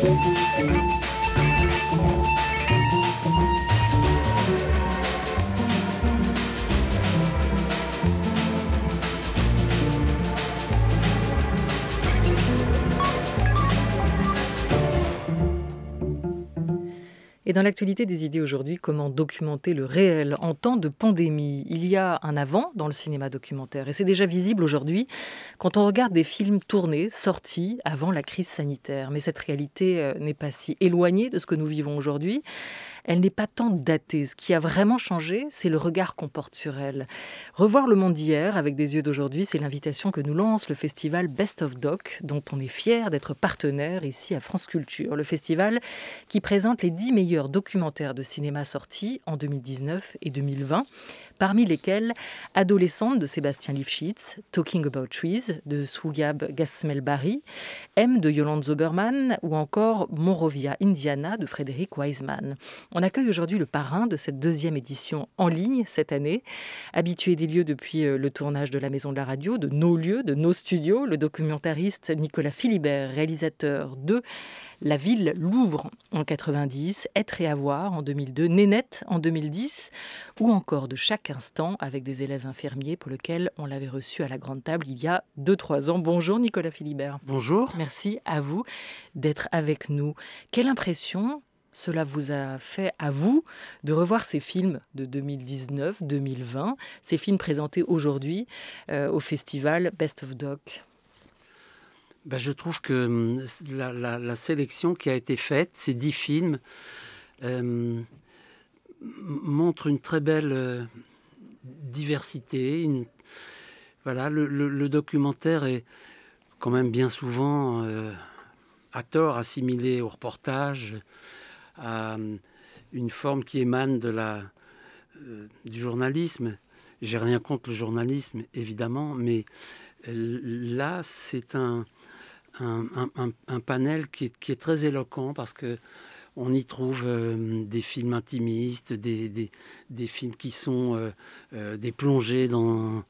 Thank you. Et dans l'actualité des idées aujourd'hui, comment documenter le réel en temps de pandémie Il y a un avant dans le cinéma documentaire et c'est déjà visible aujourd'hui quand on regarde des films tournés, sortis avant la crise sanitaire. Mais cette réalité euh, n'est pas si éloignée de ce que nous vivons aujourd'hui elle n'est pas tant datée. Ce qui a vraiment changé, c'est le regard qu'on porte sur elle. Revoir le monde d'hier avec des yeux d'aujourd'hui, c'est l'invitation que nous lance le festival Best of Doc, dont on est fier d'être partenaire ici à France Culture. Le festival qui présente les 10 meilleurs documentaires de cinéma sortis en 2019 et 2020 parmi lesquels « Adolescente de Sébastien Lifshitz, Talking About Trees de Sougab Gasmelbari, M de Yolande Zoberman ou encore Monrovia, Indiana de Frédéric Wiseman. On accueille aujourd'hui le parrain de cette deuxième édition en ligne cette année. Habitué des lieux depuis euh, le tournage de la Maison de la Radio, de nos lieux, de nos studios, le documentariste Nicolas Philibert, réalisateur de la ville l'ouvre en 90, Être et avoir en 2002, Nénette en 2010, ou encore de chaque instant avec des élèves infirmiers pour lesquels on l'avait reçu à la grande table il y a 2-3 ans. Bonjour Nicolas Philibert. Bonjour. Merci à vous d'être avec nous. Quelle impression cela vous a fait à vous de revoir ces films de 2019, 2020, ces films présentés aujourd'hui euh, au festival Best of Doc bah, je trouve que hum, la, sélection qui a été faite, ces dix films, euh, montre une très belle euh, diversité. Voilà, le, documentaire est quand même bien souvent euh, à tort assimilé au reportage, à hum, une forme qui émane de la, euh, du journalisme. J'ai rien contre le journalisme, évidemment, mais là, c'est un, un, un, panel qui est, qui est, très éloquent parce que on y trouve euh, des films intimistes, des, des, des films qui sont euh, euh, des plongées dans,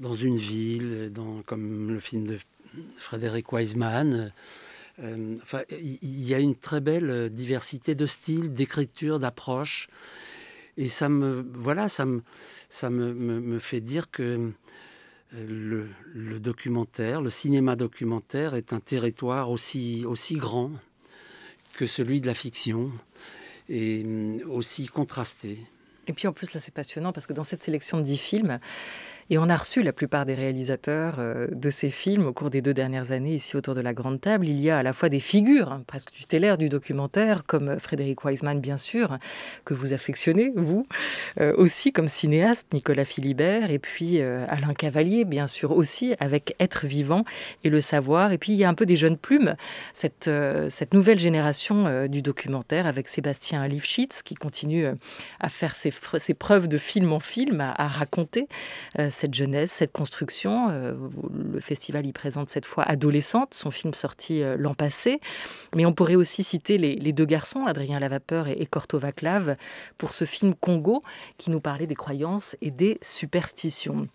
dans une ville, dans, comme le film de Frédéric Wiseman. enfin, il y, a une très belle diversité de styles, d'écriture, d'approches. Et ça me, voilà, ça me, ça me, me fait dire que le, documentaire, le cinéma documentaire est un territoire aussi, aussi grand que celui de la fiction et mm, aussi contrasté. Et puis en plus, là, c'est passionnant parce que dans cette sélection de 10 films, et on a reçu la plupart des réalisateurs euh, de ces films au cours des deux dernières années ici autour de la Grande Table. Il y a à la fois des figures hein, presque tutélaires du documentaire, comme euh, Frédéric Weisman, bien sûr, que vous affectionnez, vous euh, aussi comme cinéaste, Nicolas Philibert, et puis Alain Cavalier, bien sûr aussi, avec Être vivant et le savoir. Et puis il y a un peu des jeunes plumes, cette, cette nouvelle génération du documentaire, avec Sébastien Lifschitz qui continue à faire ses, preuves de film en film, à raconter cette jeunesse, cette construction. Euh, le festival y présente cette fois Adolescente, son film sorti euh, l'an passé. Mais on pourrait aussi citer les, deux garçons, Adrien Lavapeur et, et pour ce film Congo qui nous parlait des croyances et des superstitions.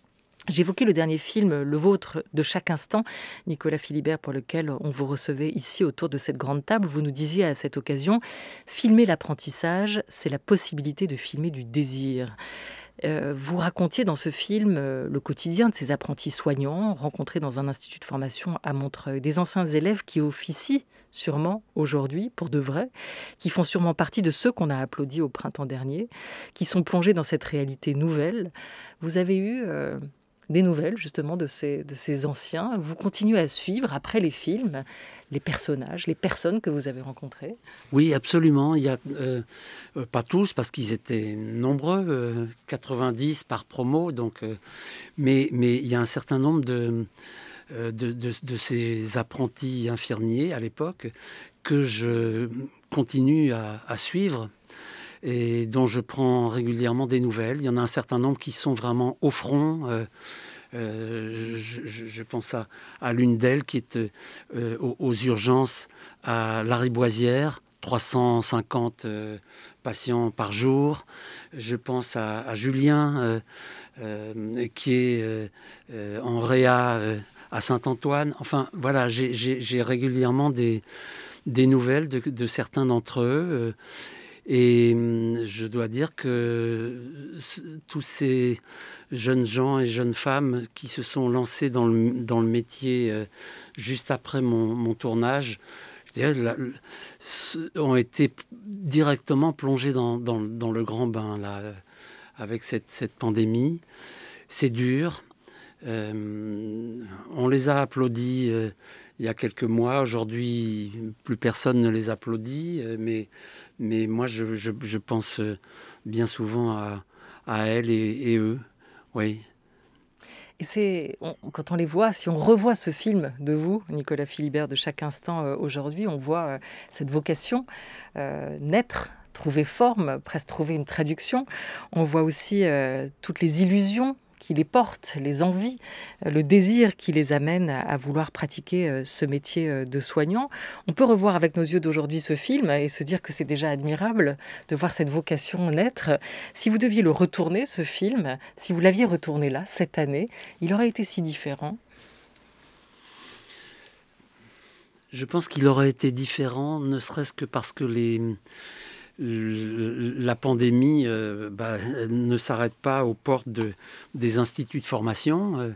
J'évoquais le dernier film, Le vôtre de chaque instant, Nicolas Philibert, pour lequel on vous recevait ici autour de cette grande table. Vous nous disiez à cette occasion, filmer l'apprentissage, c'est la possibilité de filmer du désir. Euh, vous racontiez dans ce film euh, le quotidien de ces apprentis soignants rencontrés dans un institut de formation à Montreuil, des anciens élèves qui officient sûrement aujourd'hui pour de vrai, qui font sûrement partie de ceux qu'on a applaudis au printemps dernier, qui sont plongés dans cette réalité nouvelle. Vous avez eu euh, des nouvelles justement de ces, de ces anciens. Vous continuez à suivre après les films les personnages, les personnes que vous avez rencontrées Oui, absolument. Il y a, euh, pas tous, parce qu'ils étaient nombreux, 90 euh, par promo, donc, euh, mais, il y a un certain nombre de, de, ces apprentis infirmiers à l'époque que je continue à suivre et dont je prends régulièrement des nouvelles. Il y en a un certain nombre qui sont vraiment au front. Euh, euh, je, pense à, l'une d'elles qui est euh, aux, urgences à Lariboisière, 350 patients par jour. Je pense à, Julien qui est en réa à Saint-Antoine. Enfin, voilà, j'ai régulièrement des, nouvelles de certains d'entre eux. Et hum, je dois dire que tous ces jeunes gens et jeunes femmes qui se sont lancés dans le, dans le métier euh, juste après mon, mon tournage, ont été directement plongés dans, dans, le grand bain là, avec cette, cette pandémie. C'est dur. Euh, on les a applaudis. Euh, il y a quelques mois. Aujourd'hui, plus personne ne les applaudit, euh, mais, mais moi, je, pense euh, bien souvent à, à elles et, et eux. Oui. Et c'est quand on les voit, si on revoit ce film de vous, Nicolas Philibert, de chaque instant euh, aujourd'hui, on voit cette vocation naître trouver forme, presque trouver une traduction. On voit aussi toutes les illusions qui les porte, les envies, euh, le désir qui les amène à vouloir pratiquer euh, ce métier euh, de soignant. On peut revoir avec nos yeux d'aujourd'hui ce film et se dire que c'est déjà admirable de voir cette vocation naître. Si vous deviez le retourner, ce film, si vous l'aviez retourné là, cette année, il aurait été si différent Je pense qu'il aurait été différent, ne serait-ce que parce que les la pandémie euh, bah, ne s'arrête pas aux portes des instituts de formation. Euh,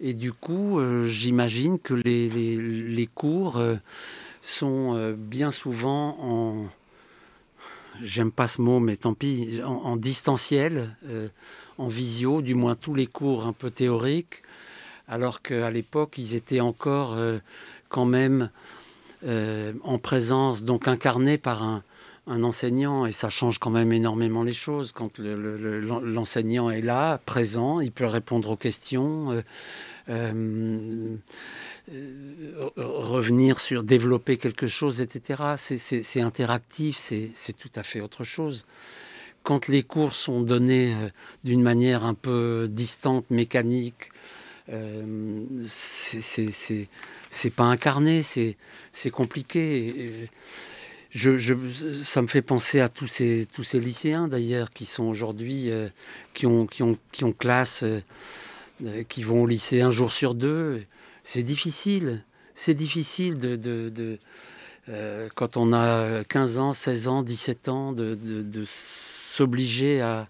et du coup, euh, j'imagine que les, cours sont bien souvent en... J'aime pas ce mot, mais tant pis, en, en distanciel, en visio, du moins tous les cours un peu théoriques, alors qu'à l'époque, ils étaient encore quand même en présence, donc incarnés par un, un enseignant, et ça change quand même énormément les choses, quand l'enseignant est là, présent, il peut répondre aux questions, euh, euh, euh, revenir sur, développer quelque chose, etc. C'est interactif, c'est tout à fait autre chose. Quand les cours sont donnés d'une manière un peu distante, mécanique, c'est pas incarné, c'est compliqué je, je, ça me fait penser à tous ces, tous ces lycéens d'ailleurs qui sont aujourd'hui, euh, qui, ont, qui, ont, qui ont classe, euh, euh, qui vont au lycée un jour sur deux. C'est difficile. C'est difficile de, de, de quand on a 15 ans, 16 ans, 17 ans, de, de s'obliger à,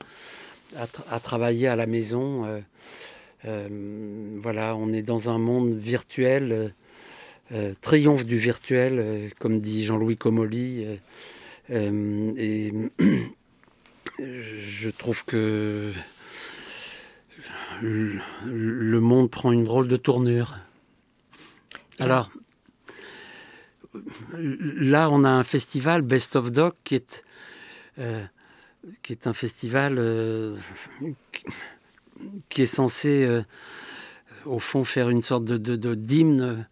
à, travailler à la maison. voilà, on est dans un monde virtuel euh, triomphe du virtuel, euh, comme dit Jean-Louis Comolli. Euh, et je trouve que le monde prend une drôle de tournure. Alors, là, on a un festival Best of Doc qui est, qui est un festival qui est censé, au fond, faire une sorte de, d'hymne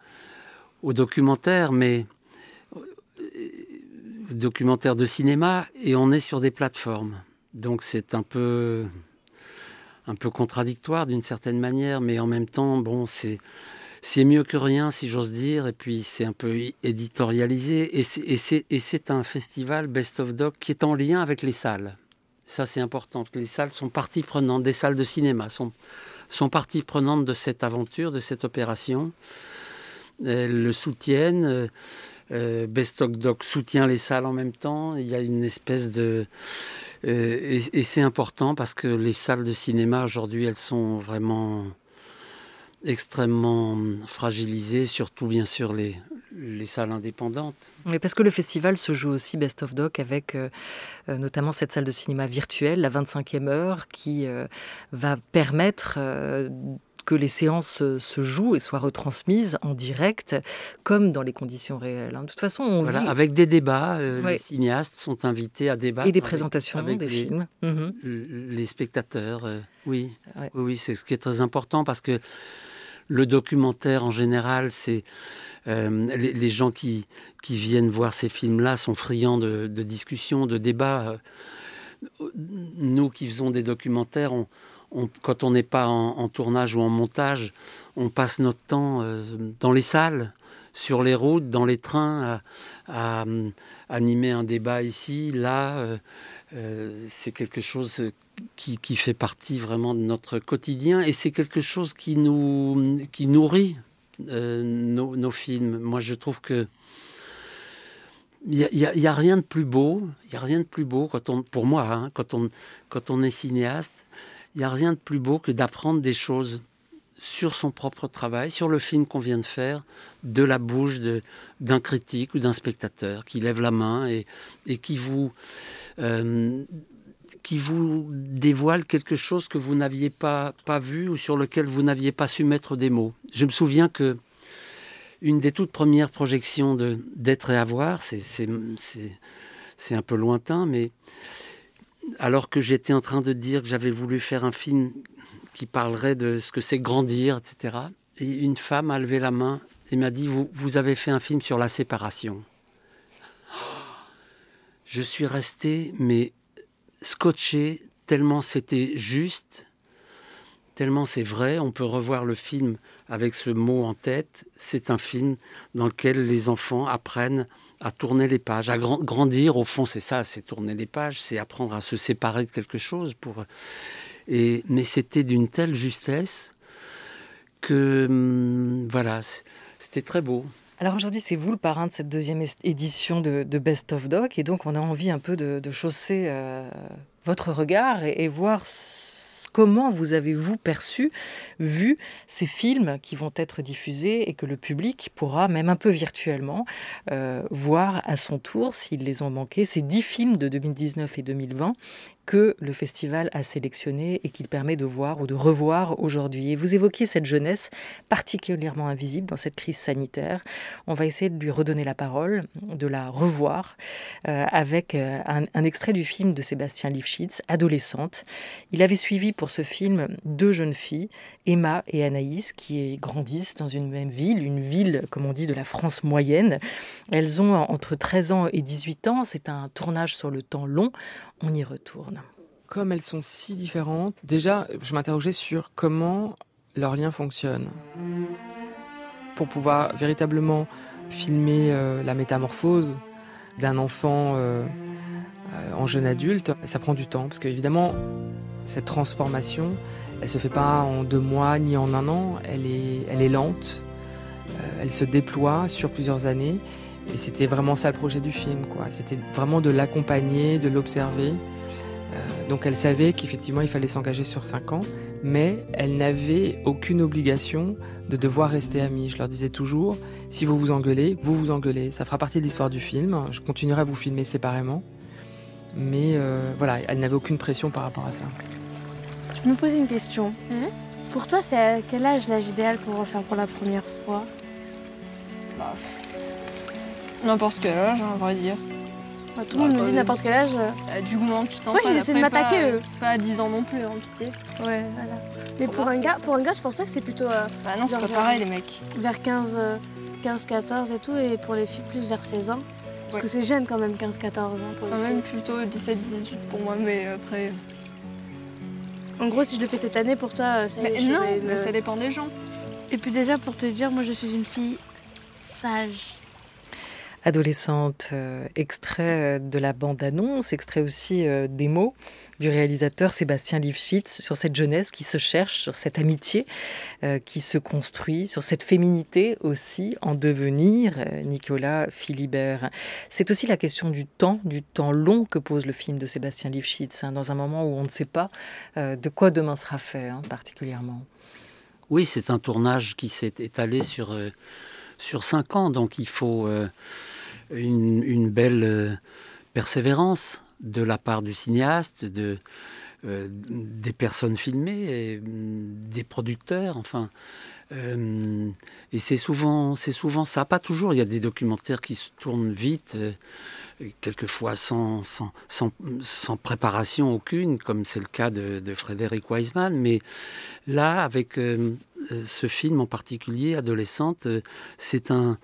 au documentaire, mais euh, documentaire de cinéma, et on est sur des plateformes. Donc c'est un peu, un peu contradictoire d'une certaine manière, mais en même temps, bon, c'est c'est mieux que rien, si j'ose dire. Et puis, c'est un peu éditorialisé. Et c'est un festival Best of Doc qui est en lien avec les salles. Ça, c'est important. Les salles sont partie prenante, des salles de cinéma sont, sont partie prenante de cette aventure, de cette opération elles le soutiennent. Euh, euh, Best of Doc soutient les salles en même temps. Il y a une espèce de. Euh, et, c'est important parce que les salles de cinéma aujourd'hui, elles sont vraiment extrêmement fragilisées, surtout bien sûr les, les salles indépendantes. Mais parce que le festival se joue aussi Best of Doc avec notamment cette salle de cinéma virtuelle, la 25e heure, qui va permettre que les séances se jouent et soient retransmises en direct, comme dans les conditions réelles. Hein. De toute façon, on vit... avec des débats, euh, les cinéastes sont invités à débattre et des présentations avec, des films, mhm. les spectateurs. Euh, oui, oui, c'est ce qui est très important parce que le documentaire en général, c'est euh, les, gens qui, qui viennent voir ces films-là sont friands de, de discussions, de débats. Nous qui faisons des documentaires, on, quand on n'est pas en, tournage ou en montage, on passe notre temps euh, dans les salles, sur les routes, dans les trains, à, euh, animer un débat ici, là. Euh, c'est quelque chose qui, fait partie vraiment de notre quotidien et c'est quelque chose qui nous, qui nourrit nos, films. Moi, je trouve que il n'y a, rien de plus beau, il a rien de plus beau quand pour moi, hein, quand, on, quand on est cinéaste, il n'y a rien de plus beau que d'apprendre des choses sur son propre travail, sur le film qu'on vient de faire, de la bouche d'un critique ou d'un spectateur qui lève la main et, euh, qui, vous, dévoile quelque chose que vous n'aviez pas, vu ou sur lequel vous n'aviez pas su mettre des mots. Je me souviens que une des toutes premières projections d'être et avoir, c'est un peu lointain, mais alors que j'étais en train de dire que j'avais voulu faire un film qui parlerait de ce que c'est grandir, etc. une femme a levé la main et m'a dit vous, vous avez fait un film sur la séparation. Je suis resté, mais scotché, tellement c'était juste, tellement c'est vrai. On peut revoir le film avec ce mot en tête. C'est un film dans lequel les enfants apprennent à tourner les pages, à grandir. Au fond, c'est ça, c'est tourner les pages, c'est apprendre à se séparer de quelque chose. Pour... Et, mais c'était d'une telle justesse que, hum, voilà, c'était très beau. Alors aujourd'hui, c'est vous le parrain de cette deuxième édition de, Best of Doc, et donc on a envie un peu de, chausser euh, votre regard et, voir... Ce Comment vous avez-vous perçu, vu ces films qui vont être diffusés et que le public pourra, même un peu virtuellement, euh, voir à son tour, s'ils les ont manqués, ces dix films de 2019 et 2020 que le festival a sélectionné et qu'il permet de voir ou de revoir aujourd'hui. Et vous évoquiez cette jeunesse particulièrement invisible dans cette crise sanitaire. On va essayer de lui redonner la parole, de la revoir euh, avec euh, un, un, extrait du film de Sébastien Lifshitz, Adolescente. Il avait suivi pour ce film deux jeunes filles, Emma et Anaïs, qui grandissent dans une même ville, une ville, comme on dit, de la France moyenne. Elles ont entre 13 ans et 18 ans. C'est un tournage sur le temps long. On y retourne comme elles sont si différentes, déjà, je m'interrogeais sur comment leur lien fonctionne. Pour pouvoir véritablement filmer euh, la métamorphose d'un enfant euh, euh, en jeune adulte, ça prend du temps, parce qu'évidemment, cette transformation, elle se fait pas en deux mois ni en un an, elle est, elle est lente, elle se déploie sur plusieurs années, et c'était vraiment ça le projet du film, quoi. C'était vraiment de l'accompagner, de l'observer. Euh, donc elle savait qu'effectivement il fallait s'engager sur 5 ans, mais elle n'avait aucune obligation de devoir rester amie. Je leur disais toujours, si vous vous engueulez, vous vous engueulez. Ça fera partie de l'histoire du film. Je continuerai à vous filmer séparément. Mais euh, voilà, elle n'avait aucune pression par rapport à ça. Je me posais une question. Mmh. Pour toi, c'est à quel âge l'âge idéal pour faire pour la première fois bah, N'importe quel âge, on hein, va dire tout le monde me dit n'importe quel âge. Euh, euh, du moment que tu t'en Moi, j'essaie de m'attaquer, eux. Pas à 10 ans non plus, en hein, pitié. Ouais, voilà. Mais pour un gars, pour gars, je pense pas que c'est plutôt euh, Bah non, c'est pas pareil, les mecs. vers 15, 14 et tout, et pour les filles plus vers 16 ans. Parce que c'est jeune quand même, 15, 14 Quand même plutôt 17-18 pour moi, mais après. En gros, si je le fais cette année pour toi, ça non, ça dépend des gens. Et puis déjà pour te dire, moi je suis une fille sage adolescente, euh, extrait euh, de la bande-annonce, extrait aussi euh, des mots du réalisateur Sébastien Lifshitz sur cette jeunesse qui se cherche, sur cette amitié qui se construit, sur cette féminité aussi en devenir, Nicolas Philibert. C'est aussi la question du temps, du temps long que pose le film de Sébastien Lifshitz, hein, dans un moment où on ne sait pas de quoi demain sera fait hein, particulièrement. Oui, c'est un tournage qui s'est étalé sur, sur cinq ans, donc il faut une, belle euh, persévérance de la part du cinéaste, de, euh, des personnes filmées, mm, des producteurs, enfin. Euh, et c'est souvent, c'est souvent ça, pas toujours. Il y a des documentaires qui se tournent vite, quelquefois sans, sans, préparation aucune, comme c'est le cas de, Frédéric Wiseman. Mais là, avec ce film en particulier, Adolescente, c'est un,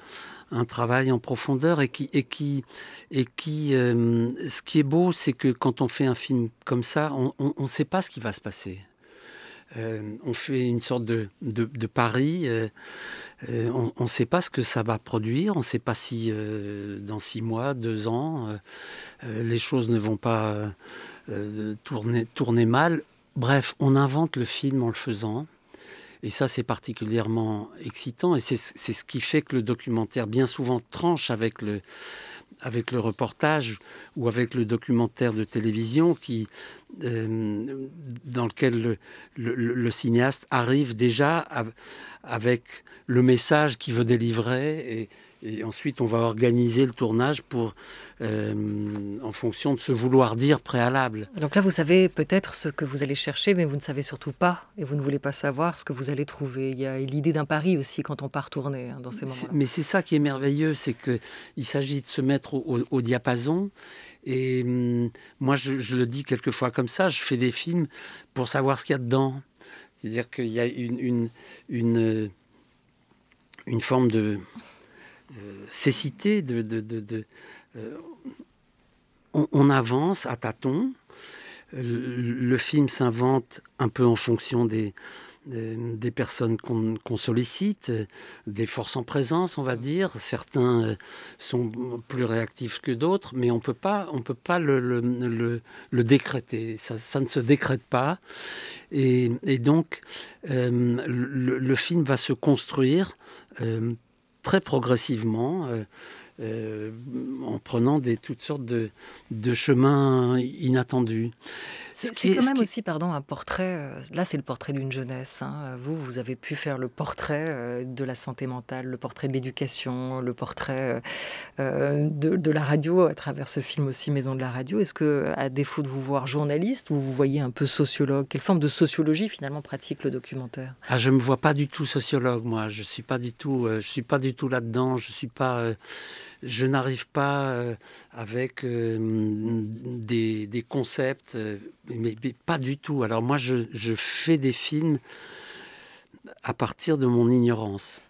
un travail en profondeur et qui et qui et qui euh, ce qui est beau c'est que quand on fait un film comme ça on ne sait pas ce qui va se passer euh, on fait une sorte de, de, pari. Euh, on ne sait pas ce que ça va produire. On ne sait pas si dans six mois, deux ans, les choses ne vont pas tourner, tourner mal. Bref, on invente le film en le faisant. Et ça, c'est particulièrement excitant. Et c'est ce qui fait que le documentaire, bien souvent, tranche avec le, avec le reportage ou avec le documentaire de télévision qui, euh, dans lequel le, cinéaste arrive déjà avec le message qu'il veut délivrer. Et, et ensuite, on va organiser le tournage pour, euh, en fonction de ce vouloir dire préalable. Donc là, vous savez peut-être ce que vous allez chercher, mais vous ne savez surtout pas, et vous ne voulez pas savoir ce que vous allez trouver. Il y a l'idée d'un pari aussi quand on part tourner hein, dans ces moments. -là. Mais c'est ça qui est merveilleux, c'est qu'il s'agit de se mettre au, diapason. Et hum, moi, je, le dis quelquefois comme ça, je fais des films pour savoir ce qu'il y a dedans. C'est-à-dire qu'il y a une, une, une euh, forme de euh, cécité, de, de, euh, on, avance à tâtons. Le, film s'invente un peu en fonction des, des personnes qu'on sollicite, des forces en présence, on va mm. dire. Certains euh, sont plus réactifs que d'autres, mais on peut pas, on peut pas le, le, décréter. Ça, ne se décrète pas. Et, donc, le, film va se construire très progressivement. Euh, euh, en prenant des, toutes sortes de, de chemins inattendus. C'est quand même aussi, pardon, un portrait. Euh, là, c'est le portrait d'une jeunesse. Hein. Vous, vous avez pu faire le portrait euh, de la santé mentale, le portrait de l'éducation, le portrait euh, de, la radio à travers ce film aussi Maison de la radio. Est-ce que, à défaut de vous voir journaliste, vous vous voyez un peu sociologue Quelle forme de sociologie finalement pratique le documentaire Ah, je me vois pas du tout sociologue, moi. Je suis pas du tout. je suis pas du tout là-dedans. Je suis pas je n'arrive pas euh, avec euh, mm, des, concepts, euh, mais, pas du tout. Alors moi, je, fais des films à partir de mon ignorance.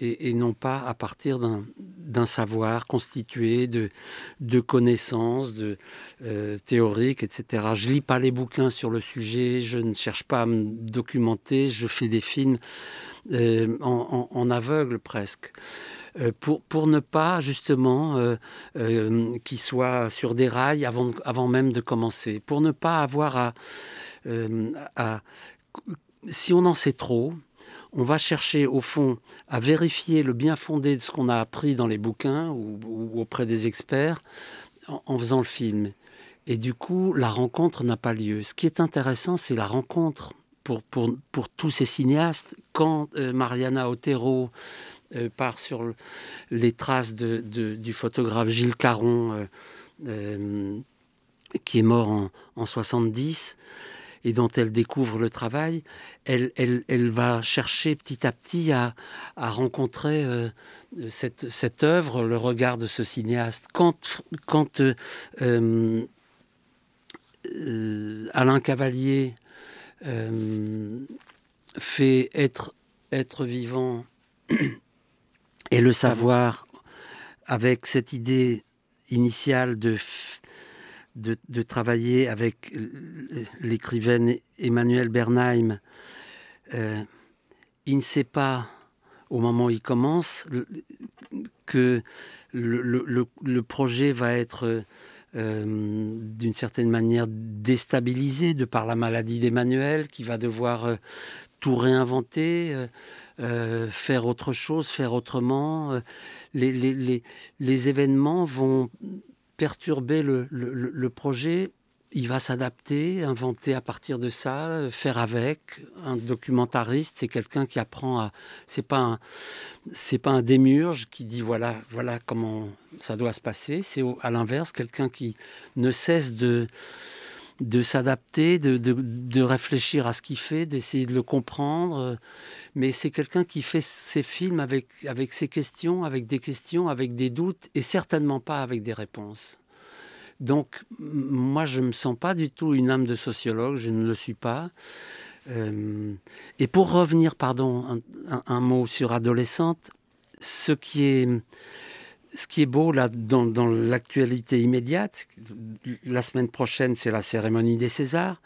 Et, non pas à partir d'un savoir constitué de, connaissances de, théoriques, etc. Je lis pas les bouquins sur le sujet, je ne cherche pas à me documenter, je fais des films en, aveugle presque. Euh, pour, ne pas justement euh, euh, qu'il soit sur des rails avant, avant même de commencer, pour ne pas avoir à, Si on en sait trop, on va chercher au fond à vérifier le bien fondé de ce qu'on a appris dans les bouquins ou, auprès des experts en, faisant le film. Et du coup, la rencontre n'a pas lieu. Ce qui est intéressant, c'est la rencontre pour, pour, tous ces cinéastes. Quand Mariana Otero euh, part sur les traces de, du photographe Gilles Caron, euh, euh, qui est mort en, 70 et dont elle découvre le travail, elle, va chercher petit à petit à, rencontrer cette, œuvre, le regard de ce cinéaste. Quand, quand Alain Cavalier fait être, être vivant et le savoir, avec cette idée initiale de, de, travailler avec l'écrivaine Emmanuel Bernheim, euh, il ne sait pas, au moment où il commence, que le, projet va être... Euh, d'une certaine manière déstabilisé de par la maladie d'Emmanuel qui va devoir euh, tout réinventer. Euh, faire autre chose, faire autrement. Euh, les, événements vont perturber le, projet. Il va s'adapter, inventer à partir de ça, euh, faire avec. Un documentariste, c'est quelqu'un qui apprend à. C'est pas un, c'est pas un démiurge qui dit voilà, voilà comment ça doit se passer. C'est à l'inverse quelqu'un qui ne cesse de de s'adapter, de, de, de, réfléchir à ce qu'il fait, d'essayer de le comprendre mais c'est quelqu'un qui fait ses films avec, avec ses questions, avec des questions, avec des doutes, et certainement pas avec des réponses. Donc, moi, je ne me sens pas du tout une âme de sociologue, je ne le suis pas. Euh, et pour revenir, pardon, un, un, mot sur adolescente, ce qui est, ce qui est beau là, dans, dans l'actualité immédiate, la semaine prochaine, c'est la cérémonie des Césars.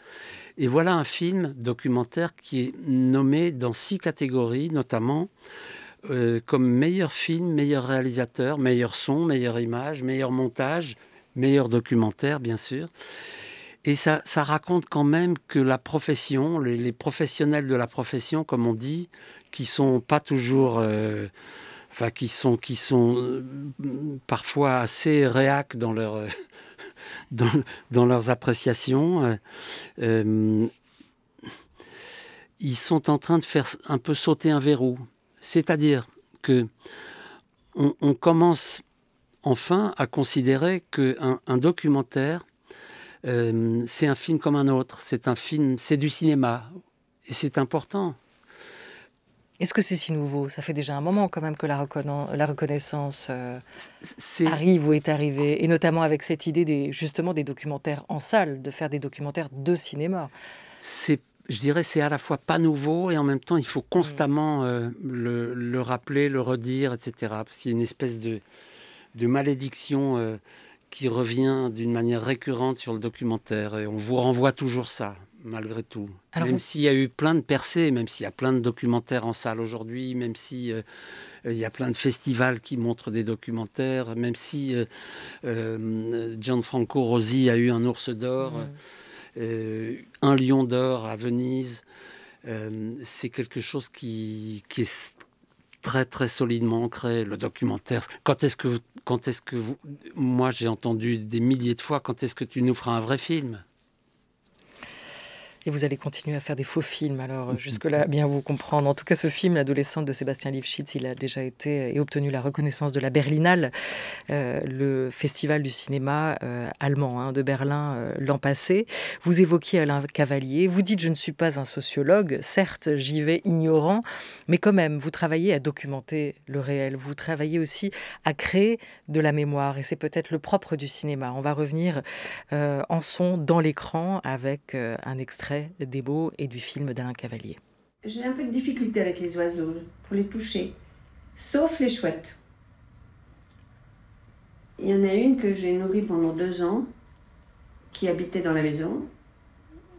Et voilà un film documentaire qui est nommé dans six catégories, notamment euh, comme meilleur film, meilleur réalisateur, meilleur son, meilleure image, meilleur montage, meilleur documentaire, bien sûr. Et ça, ça raconte quand même que la profession, les, professionnels de la profession, comme on dit, qui sont pas toujours... Euh, enfin, qui sont, qui sont euh, parfois assez réacs dans leur, dans, leurs appréciations. Euh, euh, ils sont en train de faire un peu sauter un verrou. C'est-à-dire que on, commence enfin à considérer qu'un documentaire, euh, c'est un film comme un autre, c'est un film, c'est du cinéma. Et c'est important. Est-ce que c'est si nouveau Ça fait déjà un moment quand même que la, reconnaissance euh, arrive ou est arrivée, et notamment avec cette idée des, justement des documentaires en salle, de faire des documentaires de cinéma. C'est, je dirais, c'est à la fois pas nouveau et en même temps il faut mm. constamment euh, le, rappeler, le redire, etc. Parce qu'il y a une espèce de, malédiction. Euh, qui revient d'une manière récurrente sur le documentaire et on vous renvoie toujours ça malgré tout. même s'il y a eu plein de percées, même s'il y a plein de documentaires en salle aujourd'hui, même s'il euh, euh, y a plein de festivals qui montrent des documentaires, même si euh, Gianfranco Rosi a eu un ours d'or, un lion d'or à Venise, c'est quelque chose qui, est très très solidement ancré le documentaire. Quand est-ce que quand est-ce que vous, moi j'ai entendu des milliers de fois quand est-ce que tu nous feras un vrai film et vous allez continuer à faire des faux films, alors euh, jusque-là, bien vous comprendre. En tout cas, ce film, L'adolescente de Sébastien Lifschitz, il a déjà été euh, et obtenu la reconnaissance de la Berlinale, euh, le festival du cinéma allemand hein, de Berlin l'an passé. Vous évoquiez Alain Cavalier, vous dites Je ne suis pas un sociologue, certes, j'y vais ignorant, mais quand même, vous travaillez à documenter le réel, vous travaillez aussi à créer de la mémoire, et c'est peut-être le propre du cinéma. On va revenir en son dans l'écran avec un extrait des beaux et du film d'Alain Cavalier. J'ai un peu de difficulté avec les oiseaux pour les toucher, sauf les chouettes. Il y en a une que j'ai nourrie pendant deux ans, qui habitait dans la maison.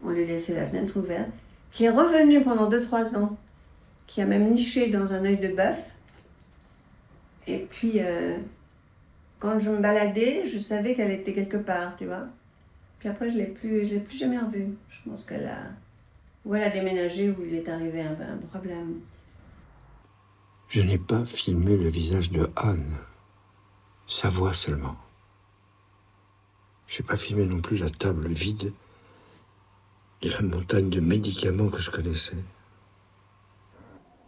On lui laissait la fenêtre ouverte, qui est revenue pendant deux, trois ans, qui a même niché dans un œil de bœuf. Et puis, euh, quand je me baladais, je savais qu'elle était quelque part, tu vois. Puis après, je ne l'ai plus, je l'ai plus jamais revue. Je pense qu'elle a, ou a déménagé ou il est arrivé un, problème. Je n'ai pas filmé le visage de Anne, sa voix seulement. Je n'ai pas filmé non plus la table vide et la montagne de médicaments que je connaissais.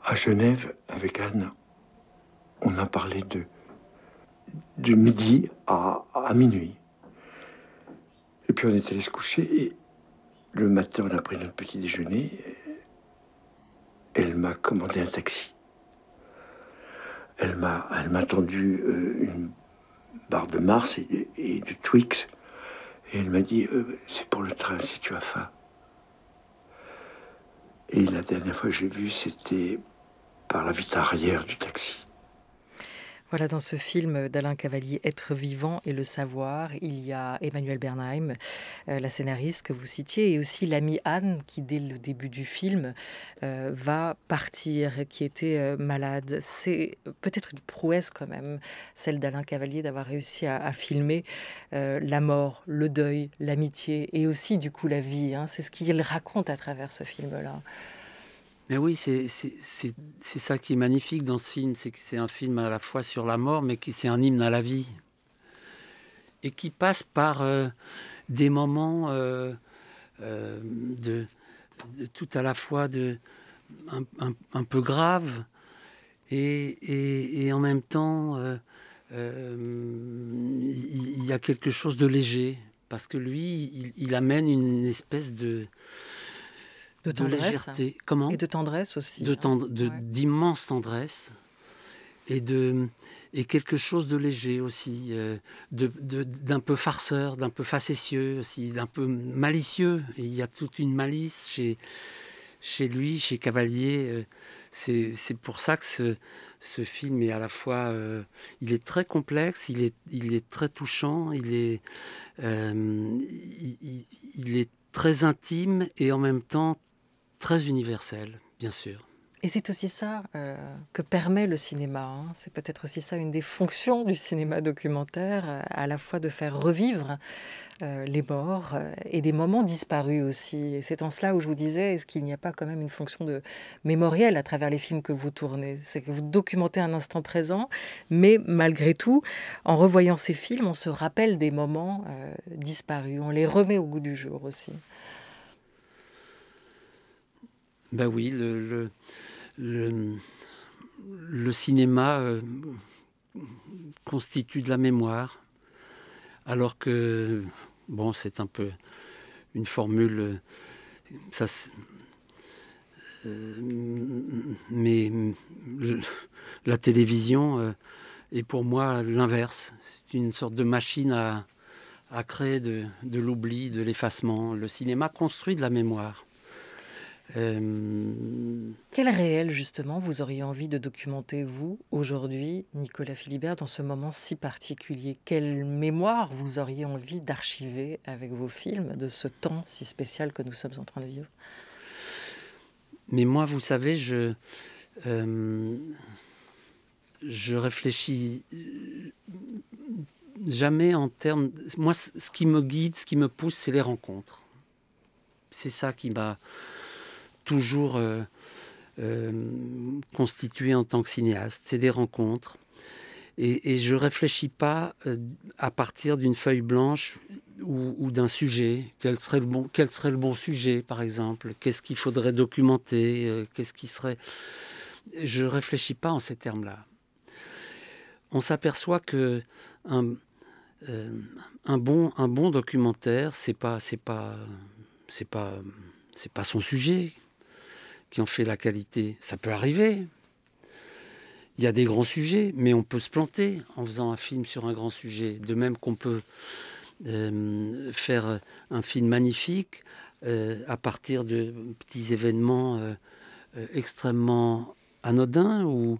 À Genève, avec Anne, on a parlé de, de midi à minuit. Et puis on est allé se coucher et le matin, on a pris notre petit déjeuner. Elle m'a commandé un taxi. Elle m'a, elle m'a tendu euh, une barre de Mars et de, Twix. Et elle m'a dit, euh, c'est pour le train si tu as faim. Et la dernière fois que je l'ai vu, c'était par la vitre arrière du taxi. Voilà, dans ce film d'Alain Cavalier, Être vivant et le savoir, il y a Emmanuel Bernheim, euh, la scénariste que vous citiez, et aussi l'ami Anne, qui dès le début du film euh, va partir, qui était euh, malade. C'est peut-être une prouesse quand même, celle d'Alain Cavalier, d'avoir réussi à, filmer la mort, le deuil, l'amitié, et aussi du coup la vie. Hein. C'est ce qu'il raconte à travers ce film-là. Mais oui, c'est ça qui est magnifique dans ce film, c'est que c'est un film à la fois sur la mort, mais qui c'est un hymne à la vie. Et qui passe par euh, des moments euh, euh, de, tout à la fois de, un, peu graves et, en même temps, il y, a quelque chose de léger, parce que lui, il amène une espèce de de, tendresse, Comment Et de tendresse aussi. De hein. d'immense tendresse et de et quelque chose de léger aussi, euh, d'un peu farceur, d'un peu facétieux aussi, d'un peu malicieux. il y a toute une malice chez chez lui, chez Cavalier. Euh, c'est pour ça que ce, ce, film est à la fois, euh, il est très complexe, il est, il est très touchant, il est, il, est très intime et en même temps Très universel, bien sûr. Et c'est aussi ça euh, que permet le cinéma. Hein. C'est peut-être aussi ça une des fonctions du cinéma documentaire, euh, à la fois de faire revivre euh, les morts et des moments disparus aussi. Et c'est en cela où je vous disais, est-ce qu'il n'y a pas quand même une fonction de mémoriel à travers les films que vous tournez C'est que vous documentez un instant présent, mais malgré tout, en revoyant ces films, on se rappelle des moments disparus, on les remet au goût du jour aussi. Ben oui, le, cinéma euh, constitue de la mémoire, alors que, bon, c'est un peu une formule, euh, euh, mais la télévision est pour moi l'inverse, c'est une sorte de machine à créer de l'oubli, de l'effacement. Le cinéma construit de la mémoire. Euh, Quel réel, justement, vous auriez envie de documenter, vous, aujourd'hui, Nicolas Philibert, dans ce moment si particulier Quelle mémoire vous auriez envie d'archiver avec vos films de ce temps si spécial que nous sommes en train de vivre Mais moi, vous savez, je. Euh, je réfléchis euh, jamais en termes. Moi, ce qui me guide, ce qui me pousse, c'est les rencontres. C'est ça qui m'a toujours euh, euh, constitué en tant que cinéaste. C'est des rencontres. Et, je ne réfléchis pas euh, à partir d'une feuille blanche ou, d'un sujet. Quel serait, le bon, quel serait le bon sujet, par exemple Qu'est-ce qu'il faudrait documenter Qu'est-ce qui serait... Je ne réfléchis pas en ces termes-là. On s'aperçoit que un, bon, un bon documentaire, c'est pas, pas, pas, c'est pas son sujet qui ont fait la qualité. Ça peut arriver. Il y a des grands sujets, mais on peut se planter en faisant un film sur un grand sujet. De même qu'on peut euh, faire un film magnifique euh, à partir de petits événements euh, extrêmement anodins ou,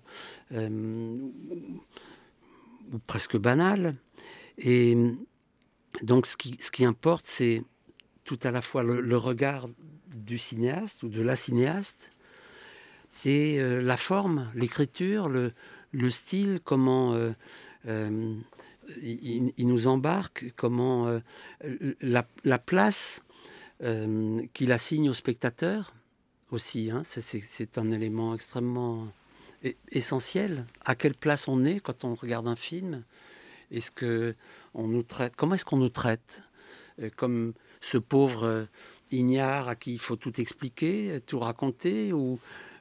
presque banals. Et donc ce qui, ce qui importe, c'est tout à la fois le regard du cinéaste ou de la cinéaste. Et euh, la forme, l'écriture, le, style, comment euh, euh, il, nous embarque, comment la, place qu'il assigne au spectateur aussi. Hein, c'est un élément extrêmement essentiel. À quelle place on est quand on regarde un film Est-ce que on nous traite Comment est-ce qu'on nous traite Comme ce pauvre ignare à qui il faut tout expliquer, tout raconter, ou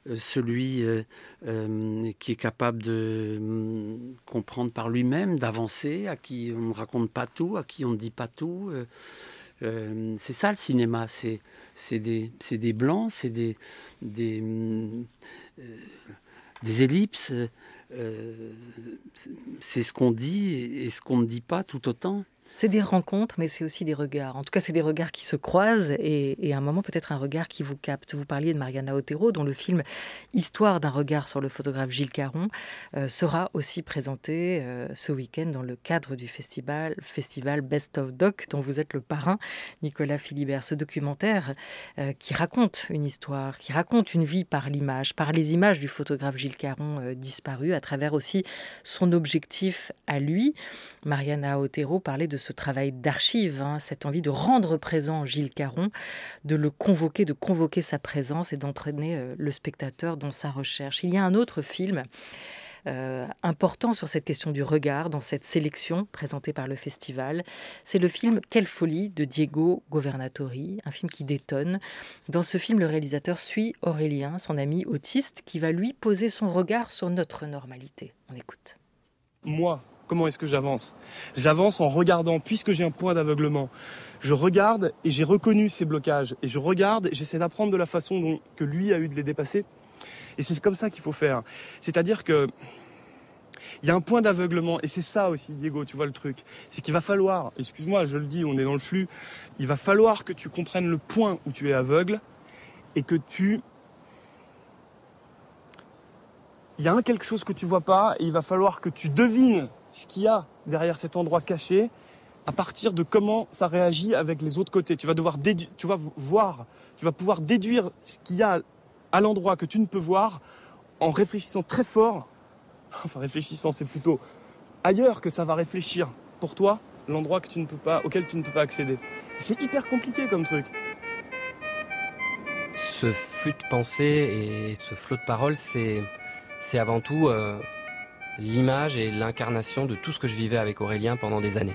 euh, celui euh, euh, qui est capable de mm, comprendre par lui-même, d'avancer, à qui on ne raconte pas tout, à qui on ne dit pas tout. c'est ça le cinéma, c'est, des, des blancs, c'est des, des, mm, des ellipses, c'est ce qu'on dit et ce qu'on ne dit pas tout autant. C'est des rencontres, mais c'est aussi des regards. En tout cas, c'est des regards qui se croisent et, à un moment, peut-être un regard qui vous capte. Vous parliez de Mariana Otero, dont le film Histoire d'un regard sur le photographe Gilles Caron euh, sera aussi présenté euh, ce week-end dans le cadre du festival, festival Best of Doc, dont vous êtes le parrain, Nicolas Philibert. Ce documentaire euh, qui raconte une histoire, qui raconte une vie par l'image, par les images du photographe Gilles Caron disparu, à travers aussi son objectif à lui. Mariana Otero parlait de ce travail d'archive, hein, cette envie de rendre présent Gilles Caron, de le convoquer, de convoquer sa présence et d'entraîner euh, le spectateur dans sa recherche. Il y a un autre film euh, important sur cette question du regard dans cette sélection présentée par le festival. C'est le film Quelle folie de Diego Governatori, un film qui détonne. Dans ce film, le réalisateur suit Aurélien, son ami autiste, qui va lui poser son regard sur notre normalité. On écoute. Moi, Comment est-ce que j'avance J'avance en regardant, puisque j'ai un point d'aveuglement. Je regarde et j'ai reconnu ces blocages. Et je regarde et j'essaie d'apprendre de la façon dont que lui a eu de les dépasser. Et c'est comme ça qu'il faut faire. C'est-à-dire que il y a un point d'aveuglement et c'est ça aussi Diego, tu vois le truc, c'est qu'il va falloir, excuse-moi, je le dis, on est dans le flux, il va falloir que tu comprennes le point où tu es aveugle et que tu il y a un quelque chose que tu vois pas et il va falloir que tu devines ce qu'il y a derrière cet endroit caché à partir de comment ça réagit avec les autres côtés. Tu vas devoir tu vas voir, tu vas pouvoir déduire ce qu'il y a à l'endroit que tu ne peux voir en réfléchissant très fort. Enfin, réfléchissant, c'est plutôt ailleurs que ça va réfléchir pour toi l'endroit que tu ne peux pas, auquel tu ne peux pas accéder. C'est hyper compliqué comme truc. Ce flux de pensée et ce flot de parole, c'est, c'est avant tout euh, l'image et l'incarnation de tout ce que je vivais avec Aurélien pendant des années.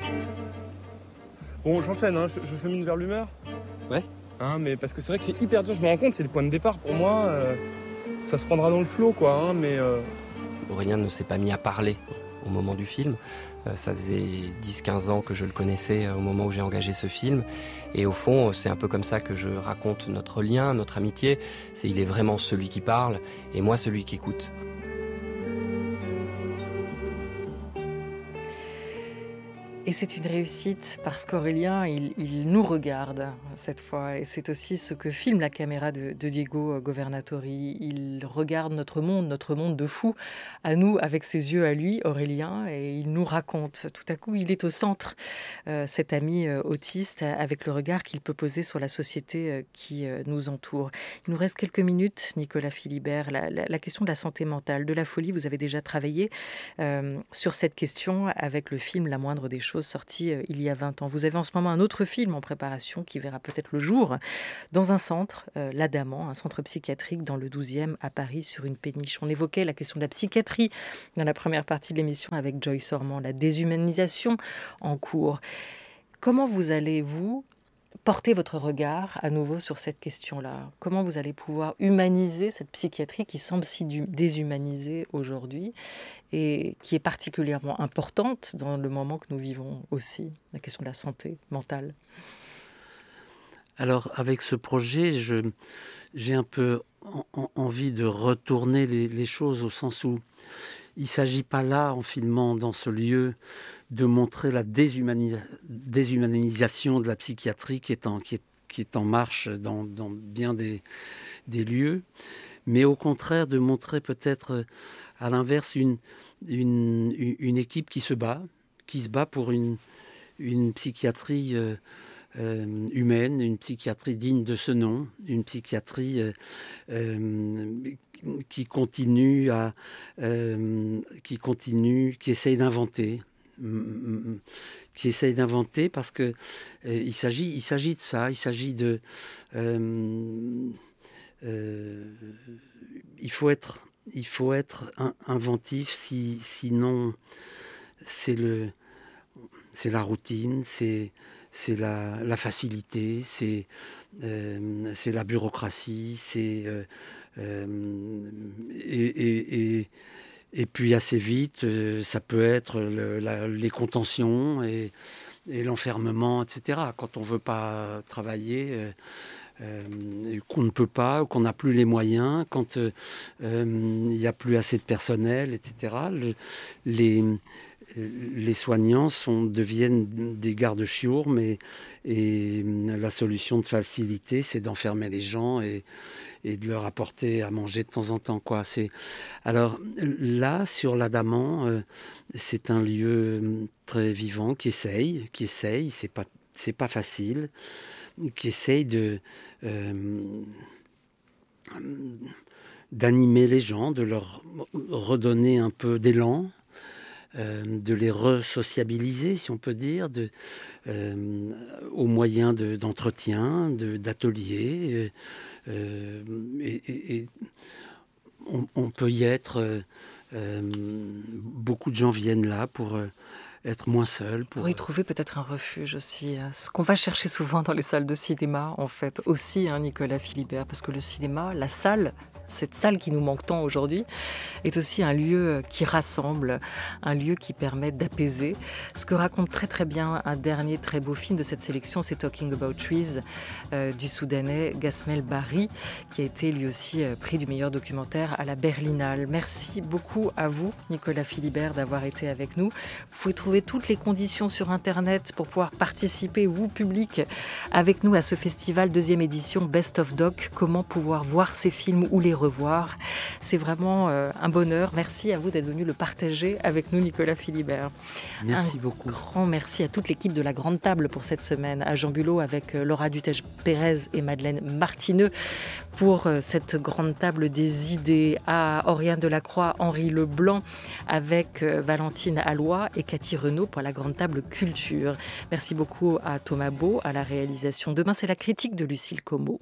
Bon, j'enchaîne, hein. je, je, chemine vers l'humeur. Ouais. Hein, mais parce que c'est vrai que c'est hyper dur, je me rends compte, c'est le point de départ pour moi. Euh, ça se prendra dans le flot, quoi. Hein, mais euh. Aurélien ne s'est pas mis à parler au moment du film. Euh, ça faisait 10-15 ans que je le connaissais au moment où j'ai engagé ce film. Et au fond, c'est un peu comme ça que je raconte notre lien, notre amitié. C'est il est vraiment celui qui parle et moi celui qui écoute. Et c'est une réussite parce qu'Aurélien, il, nous regarde cette fois. Et c'est aussi ce que filme la caméra de, Diego euh, Governatori. Il regarde notre monde, notre monde de fou, à nous, avec ses yeux à lui, Aurélien, et il nous raconte. Tout à coup, il est au centre, euh, cet ami euh, autiste, avec le regard qu'il peut poser sur la société qui nous entoure. Il nous reste quelques minutes, Nicolas Philibert. La, question de la santé mentale, de la folie, vous avez déjà travaillé sur cette question avec le film La moindre des choses sorti euh, il y a 20 ans. Vous avez en ce moment un autre film en préparation qui verra peut-être le jour dans un centre, euh, l'Adamant, un centre psychiatrique dans le 12e à Paris sur une péniche. On évoquait la question de la psychiatrie dans la première partie de l'émission avec Joyce Ormand, la déshumanisation en cours. Comment vous allez, vous, porter votre regard à nouveau sur cette question-là. Comment vous allez pouvoir humaniser cette psychiatrie qui semble si déshumanisée aujourd'hui et qui est particulièrement importante dans le moment que nous vivons aussi, la question de la santé mentale Alors avec ce projet, j'ai un peu envie de retourner les, les, choses au sens où il ne s'agit pas là, en filmant dans ce lieu, de montrer la déshumanisation de la psychiatrie qui est en, marche dans, bien des, lieux, mais au contraire de montrer peut-être, euh, à l'inverse, une, équipe qui se bat, qui se bat pour une, psychiatrie. Euh, euh, humaine, une psychiatrie digne de ce nom, une psychiatrie euh, euh, qui continue à, qui continue, qui essaye d'inventer, mm, mm, mm, qui essaye d'inventer parce que il s'agit il s'agit de ça il s'agit de il faut être il faut être inventif sinon c'est le c'est la routine c'est c'est la, facilité, euh, c'est la bureaucratie, c'est euh, euh, et, puis assez vite, ça peut être les contentions et, l'enfermement, etc. Quand on ne veut pas travailler. qu'on ne peut pas, qu'on n'a plus les moyens, quand il n'y a plus assez de personnel, etc. les, les soignants sont, deviennent des gardes chiourmes et euh, la solution de facilité, c'est d'enfermer les gens et, de leur apporter à manger de temps en temps. Quoi. Alors là, sur l'Adamant, euh, c'est un lieu hum, très vivant qui essaye, qui essaye, c'est pas, pas facile, qui essaye de. Euh, hum, d'animer les gens, de leur redonner un peu d'élan, euh, de les re-sociabiliser, si on peut dire, euh, au moyen d'entretiens, de, d'ateliers. Euh, et, on, peut y être. beaucoup de gens viennent là pour être moins seuls, Pour y trouver peut-être un refuge aussi. Ce qu'on va chercher souvent dans les salles de cinéma, en fait, aussi, hein, Nicolas Philibert, parce que le cinéma, la salle, cette salle qui nous manque tant aujourd'hui est aussi un lieu qui rassemble, un lieu qui permet d'apaiser. Ce que raconte très très bien un dernier très beau film de cette sélection, c'est Talking About Trees euh, du Soudanais Gasmel Barry, qui a été lui aussi euh, prix du meilleur documentaire à la Berlinale. Merci beaucoup à vous, Nicolas Philibert, d'avoir été avec nous. Vous pouvez trouver toutes les conditions sur Internet pour pouvoir participer, vous, public, avec nous à ce festival deuxième édition Best of Doc. Comment pouvoir voir ces films ou les revoir. C'est vraiment euh, un bonheur. Merci à vous d'être venu le partager avec nous, Nicolas Philibert. Merci un beaucoup. Grand merci à toute l'équipe de la Grande Table pour cette semaine, à Jean Bulot avec euh, Laura Dutège-Pérez et Madeleine Martineux pour euh, cette grande table des idées à Aurien Delacroix, Henri Leblanc avec Valentine Allois et Cathy Renaud pour la grande table culture. Merci beaucoup à Thomas Beau à la réalisation. Demain, c'est la critique de Lucille Como.